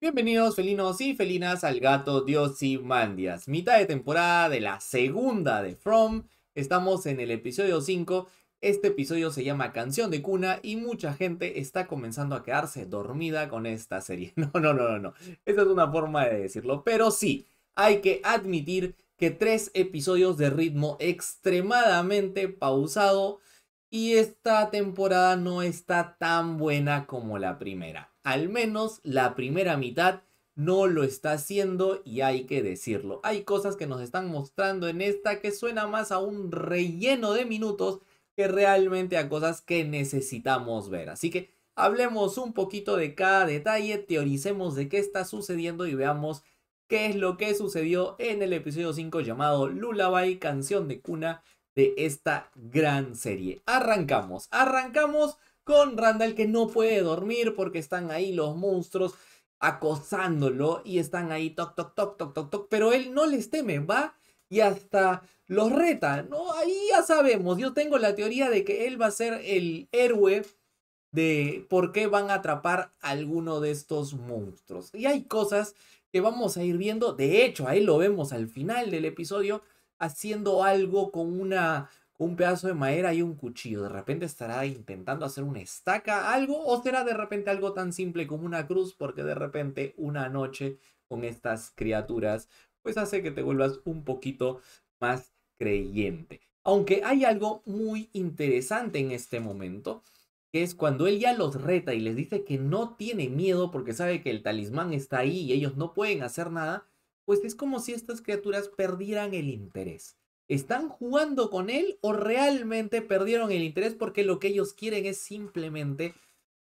Bienvenidos felinos y felinas al gato Dios y Mandias, mitad de temporada de la segunda de From, estamos en el episodio 5, este episodio se llama Canción de Cuna y mucha gente está comenzando a quedarse dormida con esta serie. No, no, no, no, no, esta es una forma de decirlo, pero sí, hay que admitir que tres episodios de ritmo extremadamente pausado y esta temporada no está tan buena como la primera. Al menos la primera mitad no lo está haciendo y hay que decirlo. Hay cosas que nos están mostrando en esta que suena más a un relleno de minutos que realmente a cosas que necesitamos ver. Así que hablemos un poquito de cada detalle, teoricemos de qué está sucediendo y veamos qué es lo que sucedió en el episodio 5 llamado Lullaby, canción de cuna de esta gran serie. Arrancamos, arrancamos con Randall que no puede dormir porque están ahí los monstruos acosándolo y están ahí toc toc toc toc toc toc, pero él no les teme, va y hasta los reta, ¿no? Ahí ya sabemos, yo tengo la teoría de que él va a ser el héroe de por qué van a atrapar a alguno de estos monstruos. Y hay cosas que vamos a ir viendo. De hecho, ahí lo vemos al final del episodio haciendo algo con una un pedazo de madera y un cuchillo. De repente estará intentando hacer una estaca, algo, o será de repente algo tan simple como una cruz, porque de repente una noche con estas criaturas, pues hace que te vuelvas un poquito más creyente. Aunque hay algo muy interesante en este momento, que es cuando él ya los reta y les dice que no tiene miedo porque sabe que el talismán está ahí y ellos no pueden hacer nada, pues es como si estas criaturas perdieran el interés. ¿Están jugando con él o realmente perdieron el interés porque lo que ellos quieren es simplemente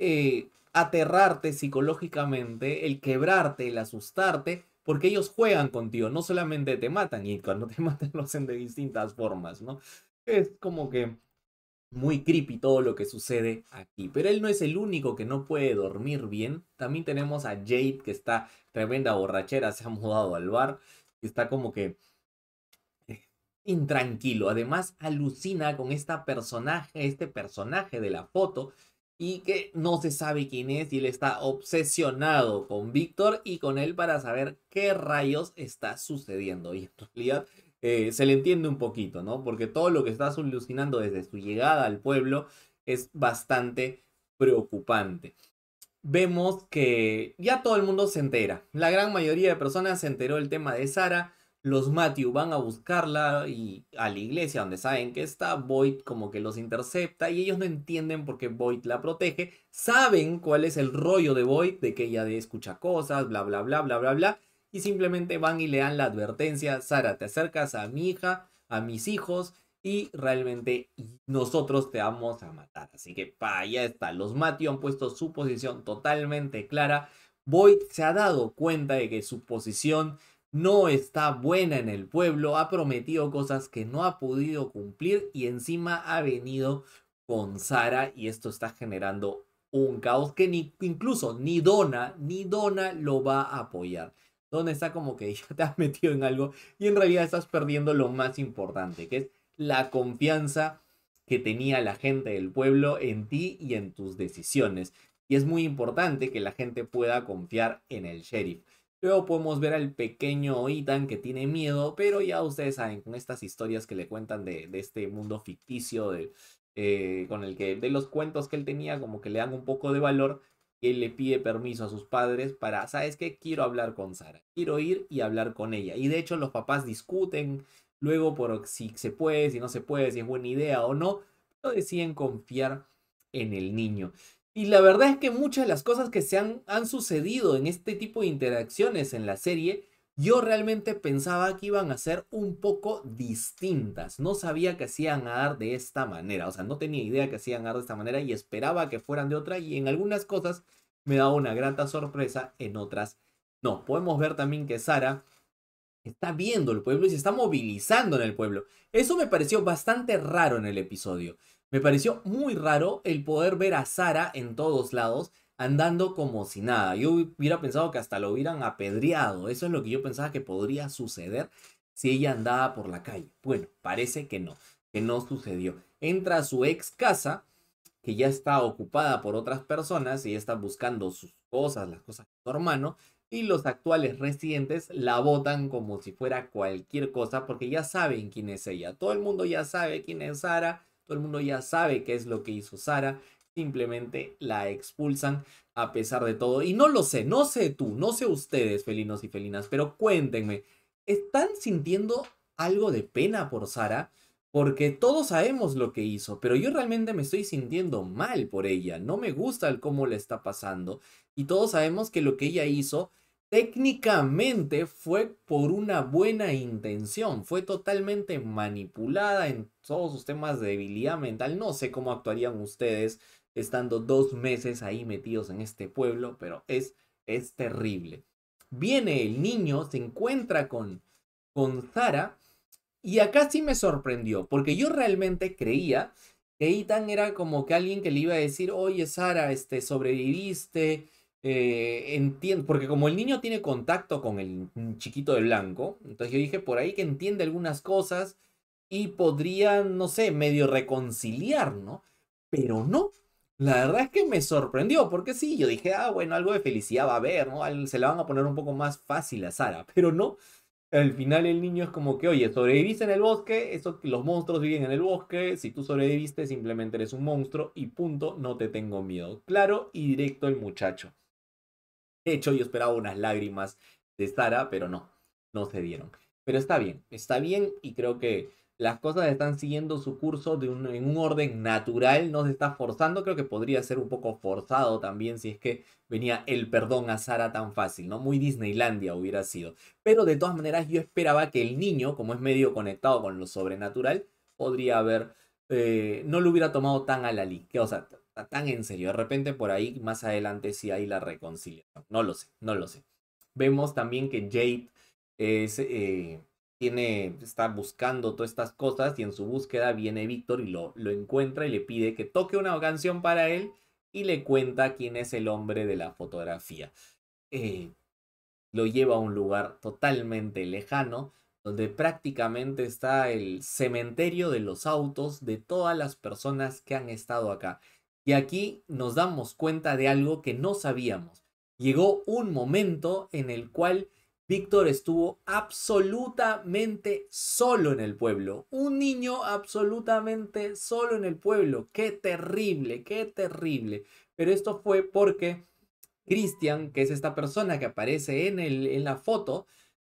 eh, aterrarte psicológicamente, el quebrarte, el asustarte, porque ellos juegan contigo, no solamente te matan y cuando te matan lo hacen de distintas formas, ¿no? Es como que muy creepy todo lo que sucede aquí. Pero él no es el único que no puede dormir bien. También tenemos a Jade, que está tremenda borrachera, se ha mudado al bar, Y está como que eh, intranquilo. Además, alucina con esta personaje, este personaje de la foto. Y que no se sabe quién es y él está obsesionado con Víctor y con él para saber qué rayos está sucediendo. Y en realidad eh, se le entiende un poquito, ¿no? Porque todo lo que está solucionando desde su llegada al pueblo es bastante preocupante. Vemos que ya todo el mundo se entera. La gran mayoría de personas se enteró del tema de Sara. Los Matthew van a buscarla y a la iglesia donde saben que está. Boyd como que los intercepta y ellos no entienden por qué Boyd la protege. Saben cuál es el rollo de Boyd, de que ella escucha cosas, bla, bla, bla, bla, bla, bla y simplemente van y le dan la advertencia, Sara, te acercas a mi hija, a mis hijos y realmente nosotros te vamos a matar. Así que pa, ya está, los Matthew han puesto su posición totalmente clara. Boyd se ha dado cuenta de que su posición no está buena en el pueblo, ha prometido cosas que no ha podido cumplir y encima ha venido con Sara y esto está generando un caos que ni, incluso ni Dona ni Donna lo va a apoyar donde está como que ya te ha metido en algo y en realidad estás perdiendo lo más importante, que es la confianza que tenía la gente del pueblo en ti y en tus decisiones. Y es muy importante que la gente pueda confiar en el sheriff. Luego podemos ver al pequeño Ethan que tiene miedo, pero ya ustedes saben, con estas historias que le cuentan de, este mundo ficticio, eh, con el que de los cuentos que él tenía, como que le dan un poco de valor, él le pide permiso a sus padres para, ¿sabes qué? Quiero hablar con Sara, quiero ir y hablar con ella. Y de hecho los papás discuten luego por si se puede, si no se puede, si es buena idea o no, pero deciden confiar en el niño. Y la verdad es que muchas de las cosas que se han, han sucedido en este tipo de interacciones en la serie yo realmente pensaba que iban a ser un poco distintas. No sabía que hacían a dar de esta manera. O sea, no tenía idea que hacían a dar de esta manera y esperaba que fueran de otra. Y en algunas cosas me daba una grata sorpresa, en otras no. Podemos ver también que Sara está viendo el pueblo y se está movilizando en el pueblo. Eso me pareció bastante raro en el episodio. Me pareció muy raro el poder ver a Sara en todos lados andando como si nada. Yo hubiera pensado que hasta lo hubieran apedreado. Eso es lo que yo pensaba que podría suceder si ella andaba por la calle. Bueno, parece que no, que no sucedió. Entra a su ex casa, que ya está ocupada por otras personas y está buscando sus cosas, las cosas de su hermano, y los actuales residentes la votan como si fuera cualquier cosa porque ya saben quién es ella. Todo el mundo ya sabe quién es Sara, todo el mundo ya sabe qué es lo que hizo Sara simplemente la expulsan a pesar de todo. Y no lo sé, no sé tú, no sé ustedes, felinos y felinas, pero cuéntenme, ¿están sintiendo algo de pena por Sara? Porque todos sabemos lo que hizo, pero yo realmente me estoy sintiendo mal por ella, no me gusta el cómo le está pasando. Y todos sabemos que lo que ella hizo técnicamente fue por una buena intención, fue totalmente manipulada en todos sus temas de debilidad mental. No sé cómo actuarían ustedes estando dos meses ahí metidos en este pueblo, pero es, es terrible. Viene el niño, se encuentra con, con Zara y acá sí me sorprendió, porque yo realmente creía que Ethan era como que alguien que le iba a decir, oye Sara, este, sobreviviste, eh, porque como el niño tiene contacto con el chiquito de blanco, entonces yo dije por ahí que entiende algunas cosas y podrían, no sé, medio reconciliar, ¿no? Pero no. La verdad es que me sorprendió, porque sí, yo dije, ah, bueno, algo de felicidad va a haber, ¿no? Se la van a poner un poco más fácil a Sara, pero no. Al final el niño es como que, oye, sobreviviste en el bosque, eso, los monstruos viven en el bosque, si tú sobreviviste simplemente eres un monstruo y punto, no te tengo miedo. Claro y directo el muchacho. De hecho, yo esperaba unas lágrimas de Sara, pero no, no se dieron. Pero está bien, está bien y creo que las cosas están siguiendo su curso de un, en un orden natural, no se está forzando, creo que podría ser un poco forzado también si es que venía el perdón a Sara tan fácil, ¿no? Muy Disneylandia hubiera sido. Pero de todas maneras yo esperaba que el niño, como es medio conectado con lo sobrenatural, podría haber, eh, no lo hubiera tomado tan a la ligera, o sea, tan en serio. De repente por ahí, más adelante, si hay la reconciliación. No lo sé, no lo sé. Vemos también que Jade eh, tiene, está buscando todas estas cosas y en su búsqueda viene Víctor y lo, lo encuentra y le pide que toque una canción para él y le cuenta quién es el hombre de la fotografía. Eh, lo lleva a un lugar totalmente lejano, donde prácticamente está el cementerio de los autos de todas las personas que han estado acá. Y aquí nos damos cuenta de algo que no sabíamos. Llegó un momento en el cual Víctor estuvo absolutamente solo en el pueblo. Un niño absolutamente solo en el pueblo. Qué terrible, qué terrible. Pero esto fue porque Cristian, que es esta persona que aparece en, el, en la foto,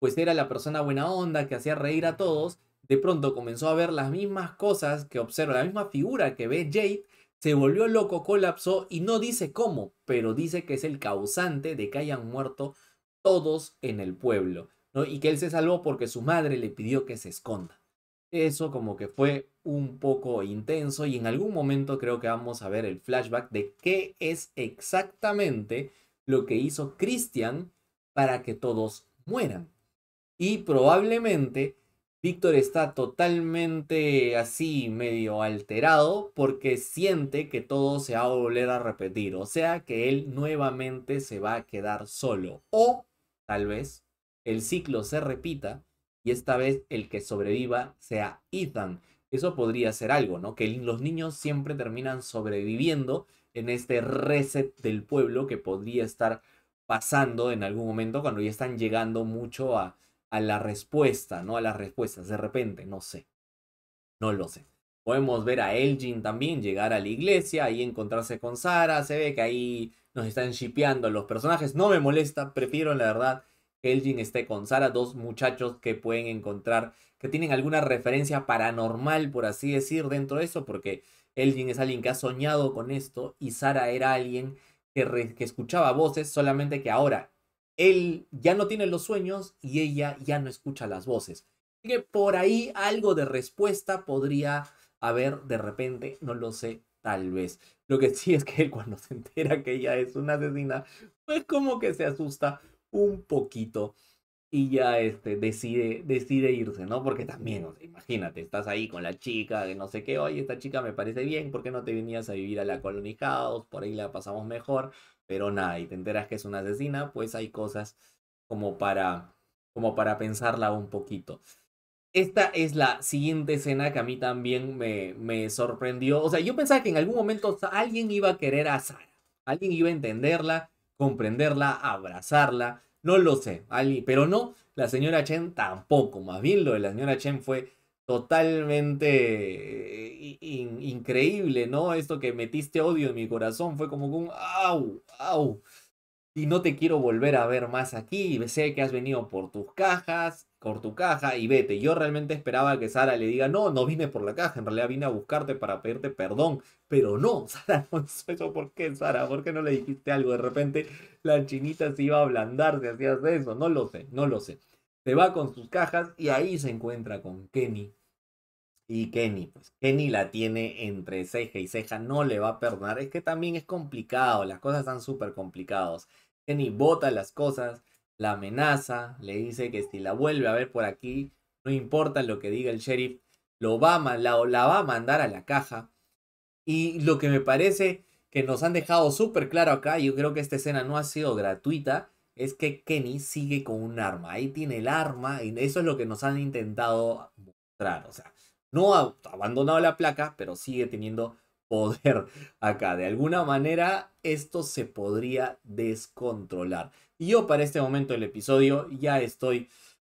pues era la persona buena onda que hacía reír a todos, de pronto comenzó a ver las mismas cosas que observa, la misma figura que ve Jade se volvió loco, colapsó y no dice cómo, pero dice que es el causante de que hayan muerto todos en el pueblo, Y que él se salvó porque su madre le pidió que se esconda. Eso como que fue un poco intenso y en algún momento creo que vamos a ver el flashback de qué es exactamente lo que hizo Christian para que todos mueran. Y probablemente Víctor está totalmente así, medio alterado, porque siente que todo se va a volver a repetir. O sea, que él nuevamente se va a quedar solo. O tal vez el ciclo se repita y esta vez el que sobreviva sea Ethan. Eso podría ser algo, ¿no? Que los niños siempre terminan sobreviviendo en este reset del pueblo que podría estar pasando en algún momento cuando ya están llegando mucho a a la respuesta, ¿no? A las respuestas, de repente, no sé. No lo sé. Podemos ver a Elgin también llegar a la iglesia y encontrarse con Sara. Se ve que ahí nos están shipeando los personajes. No me molesta, prefiero la verdad que Elgin esté con Sara, dos muchachos que pueden encontrar, que tienen alguna referencia paranormal, por así decir, dentro de eso, porque Elgin es alguien que ha soñado con esto y Sara era alguien que, que escuchaba voces, solamente que ahora él ya no tiene los sueños y ella ya no escucha las voces. Así que por ahí algo de respuesta podría haber de repente, no lo sé, tal vez. Lo que sí es que él cuando se entera que ella es una asesina, pues como que se asusta un poquito y ya este, decide, decide irse, ¿no? Porque también, imagínate, estás ahí con la chica, que no sé qué, oye, esta chica me parece bien, ¿por qué no te venías a vivir a la Colony House? Por ahí la pasamos mejor pero nada, y te enteras que es una asesina, pues hay cosas como para, como para pensarla un poquito. Esta es la siguiente escena que a mí también me, me sorprendió. O sea, yo pensaba que en algún momento alguien iba a querer a Sara. Alguien iba a entenderla, comprenderla, abrazarla. No lo sé, pero no, la señora Chen tampoco. Más bien lo de la señora Chen fue totalmente eh, increíble, ¿no? Esto que metiste odio en mi corazón fue como un au, au. Y no te quiero volver a ver más aquí. Sé que has venido por tus cajas, por tu caja y vete. Yo realmente esperaba que Sara le diga, no, no vine por la caja, en realidad vine a buscarte para pedirte perdón. Pero no, Sara no eso. ¿Por qué, Sara? ¿Por qué no le dijiste algo? De repente la chinita se iba a ablandar si hacías eso. No lo sé, no lo sé se va con sus cajas y ahí se encuentra con Kenny. Y Kenny, pues Kenny la tiene entre ceja y ceja, no le va a perdonar. Es que también es complicado, las cosas están súper complicadas. Kenny bota las cosas, la amenaza, le dice que si la vuelve a ver por aquí, no importa lo que diga el sheriff, lo va a, la va a mandar a la caja. Y lo que me parece que nos han dejado súper claro acá, yo creo que esta escena no ha sido gratuita, es que Kenny sigue con un arma. Ahí tiene el arma y eso es lo que nos han intentado mostrar. O sea, no ha abandonado la placa, pero sigue teniendo poder acá. De alguna manera, esto se podría descontrolar. Y yo para este momento del episodio ya estoy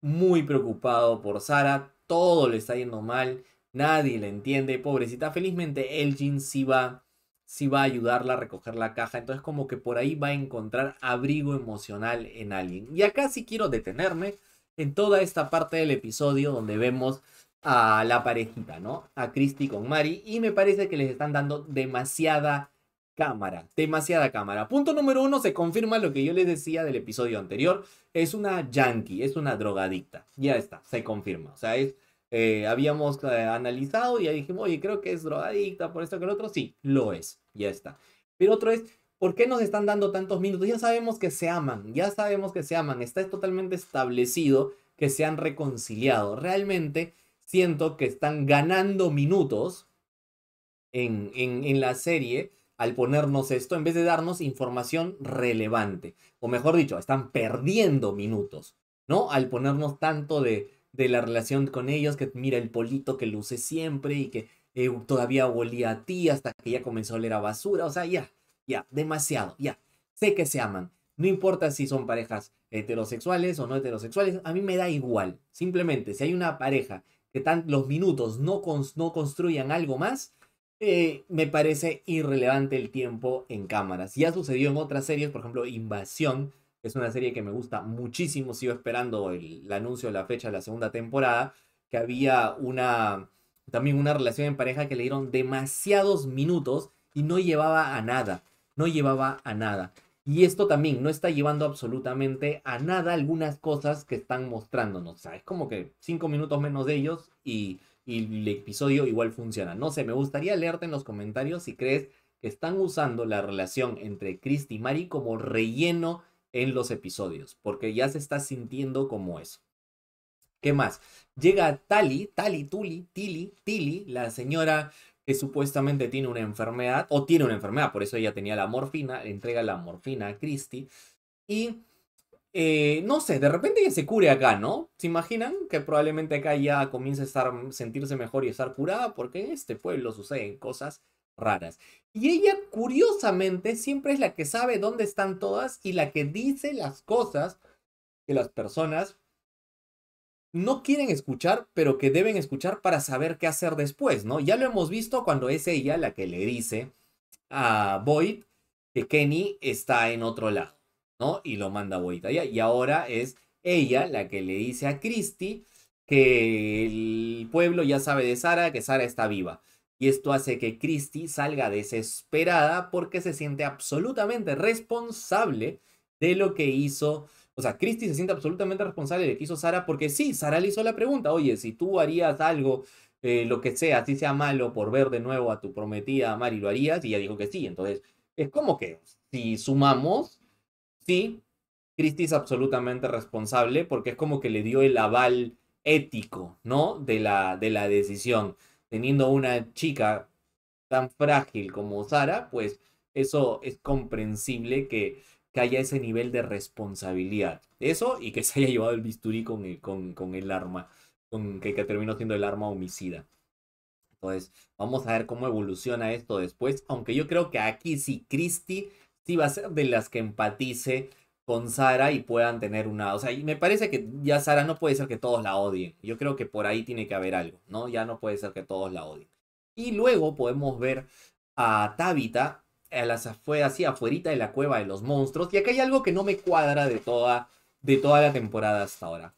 muy preocupado por Sara. Todo le está yendo mal. Nadie la entiende. Pobrecita, felizmente Elgin sí va si va a ayudarla a recoger la caja. Entonces como que por ahí va a encontrar abrigo emocional en alguien. Y acá sí quiero detenerme en toda esta parte del episodio donde vemos a la parejita, ¿no? A Christy con Mari. Y me parece que les están dando demasiada cámara, demasiada cámara. Punto número uno, se confirma lo que yo les decía del episodio anterior. Es una yankee, es una drogadicta. Ya está, se confirma. O sea, es eh, habíamos eh, analizado y ya dijimos, oye, creo que es drogadicta, por esto que el otro, sí, lo es, ya está. Pero otro es, ¿por qué nos están dando tantos minutos? Ya sabemos que se aman, ya sabemos que se aman, está totalmente establecido que se han reconciliado. Realmente siento que están ganando minutos en, en la serie al ponernos esto en vez de darnos información relevante. O mejor dicho, están perdiendo minutos, ¿no? Al ponernos tanto de, de la relación con ellos, que mira el polito que luce siempre y que eh, todavía olía a ti hasta que ya comenzó a oler a basura, o sea, ya, ya, demasiado, ya, sé que se aman, no importa si son parejas heterosexuales o no heterosexuales, a mí me da igual, simplemente si hay una pareja que tan, los minutos no, no construyan algo más, eh, me parece irrelevante el tiempo en cámaras. Ya sucedió en otras series, por ejemplo, Invasión, es una serie que me gusta muchísimo, sigo esperando el, anuncio de la fecha de la segunda temporada, que había una, también una relación en pareja que le dieron demasiados minutos y no llevaba a nada, no llevaba a nada. Y esto también no está llevando absolutamente a nada algunas cosas que están mostrándonos. O es como que cinco minutos menos de ellos y, el episodio igual funciona. No sé, me gustaría leerte en los comentarios si crees que están usando la relación entre Christy y Mari como relleno en los episodios, porque ya se está sintiendo como eso. ¿Qué más? Llega Tali, Tali, Tuli, Tili, Tili, la señora que supuestamente tiene una enfermedad, o tiene una enfermedad, por eso ella tenía la morfina, le entrega la morfina a Christy, y eh, no sé, de repente ya se cure acá, ¿no? ¿Se imaginan que probablemente acá ya comience a estar, sentirse mejor y estar curada? Porque en este pueblo suceden cosas raras. Y ella, curiosamente, siempre es la que sabe dónde están todas y la que dice las cosas que las personas no quieren escuchar, pero que deben escuchar para saber qué hacer después, ¿no? Ya lo hemos visto cuando es ella la que le dice a Boyd que Kenny está en otro lado, ¿no? Y lo manda a Boyd allá. Y ahora es ella la que le dice a Christie que el pueblo ya sabe de Sara, que Sara está viva. Y esto hace que Christie salga desesperada porque se siente absolutamente responsable de lo que hizo. O sea, Christie se siente absolutamente responsable de lo que hizo Sara porque sí, Sara le hizo la pregunta, oye, si tú harías algo, eh, lo que sea, si sea malo, por ver de nuevo a tu prometida Mari, lo harías, y ella dijo que sí. Entonces, es como que si sumamos, sí, Christie es absolutamente responsable porque es como que le dio el aval ético, ¿no? De la, de la decisión teniendo una chica tan frágil como Sara, pues eso es comprensible que, que haya ese nivel de responsabilidad. Eso y que se haya llevado el bisturí con el, con, con el arma, con, que, terminó siendo el arma homicida. Entonces, vamos a ver cómo evoluciona esto después, aunque yo creo que aquí sí, Christie sí va a ser de las que empatice con Sara y puedan tener una... O sea, y me parece que ya Sara no puede ser que todos la odien. Yo creo que por ahí tiene que haber algo, ¿no? Ya no puede ser que todos la odien. Y luego podemos ver a Tabitha a las fue así afuerita de la cueva de los monstruos. Y acá hay algo que no me cuadra de toda, de toda la temporada hasta ahora.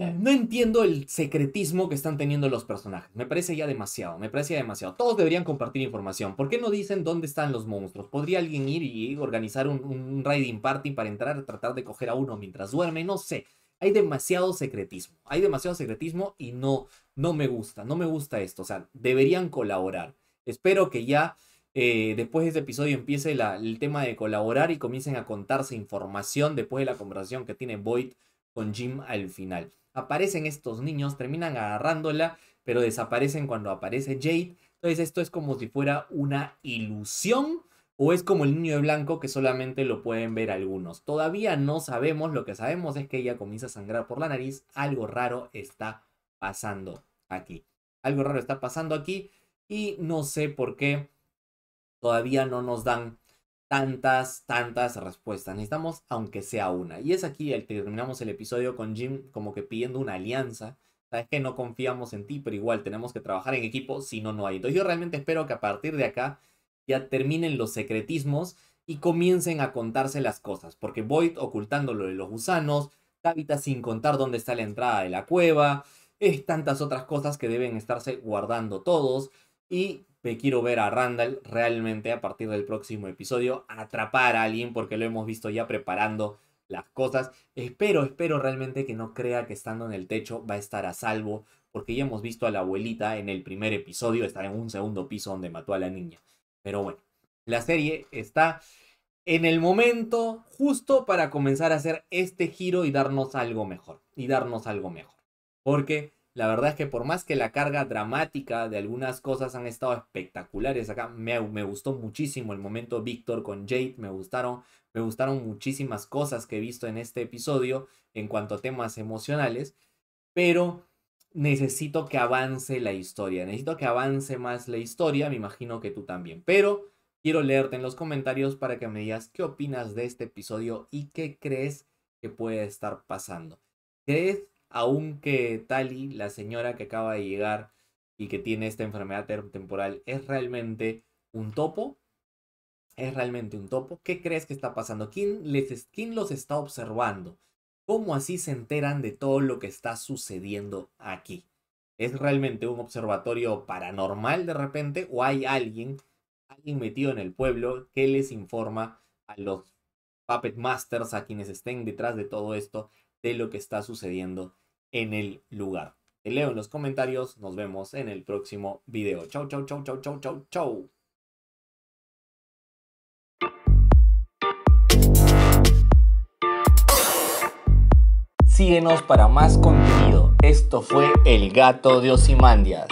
Eh, no entiendo el secretismo que están teniendo los personajes. Me parece ya demasiado, me parece ya demasiado. Todos deberían compartir información. ¿Por qué no dicen dónde están los monstruos? ¿Podría alguien ir y organizar un, un raiding party para entrar, a tratar de coger a uno mientras duerme? No sé. Hay demasiado secretismo. Hay demasiado secretismo y no, no me gusta. No me gusta esto. O sea, deberían colaborar. Espero que ya eh, después de este episodio empiece el tema de colaborar y comiencen a contarse información después de la conversación que tiene Boyd con Jim al final aparecen estos niños, terminan agarrándola, pero desaparecen cuando aparece Jade. Entonces esto es como si fuera una ilusión o es como el niño de blanco que solamente lo pueden ver algunos. Todavía no sabemos, lo que sabemos es que ella comienza a sangrar por la nariz, algo raro está pasando aquí. Algo raro está pasando aquí y no sé por qué todavía no nos dan tantas, tantas respuestas. Necesitamos aunque sea una. Y es aquí el que terminamos el episodio con Jim como que pidiendo una alianza. Sabes que no confiamos en ti, pero igual tenemos que trabajar en equipo, si no, no hay. Entonces yo realmente espero que a partir de acá ya terminen los secretismos y comiencen a contarse las cosas. Porque Void ocultando lo de los gusanos, Tabitha sin contar dónde está la entrada de la cueva, es tantas otras cosas que deben estarse guardando todos. Y me quiero ver a Randall realmente a partir del próximo episodio atrapar a alguien porque lo hemos visto ya preparando las cosas. Espero, espero realmente que no crea que estando en el techo va a estar a salvo porque ya hemos visto a la abuelita en el primer episodio estar en un segundo piso donde mató a la niña. Pero bueno, la serie está en el momento justo para comenzar a hacer este giro y darnos algo mejor. Y darnos algo mejor. Porque la verdad es que por más que la carga dramática de algunas cosas han estado espectaculares acá, me, gustó muchísimo el momento Víctor con Jade, me gustaron, me gustaron muchísimas cosas que he visto en este episodio en cuanto a temas emocionales, pero necesito que avance la historia, necesito que avance más la historia, me imagino que tú también, pero quiero leerte en los comentarios para que me digas qué opinas de este episodio y qué crees que puede estar pasando. ¿Crees aunque Tali, la señora que acaba de llegar y que tiene esta enfermedad temporal, es realmente un topo, es realmente un topo, ¿qué crees que está pasando? ¿Quién, les, quién los está observando? ¿Cómo así se enteran de todo lo que está sucediendo aquí? ¿Es realmente un observatorio paranormal de repente? ¿O hay alguien, alguien metido en el pueblo que les informa a los Puppet Masters, a quienes estén detrás de todo esto, de lo que está sucediendo en el lugar. Te leo en los comentarios, nos vemos en el próximo video. Chau, chau, chau, chau, chau, chau, chau. Síguenos para más contenido. Esto fue El Gato de Osimandias.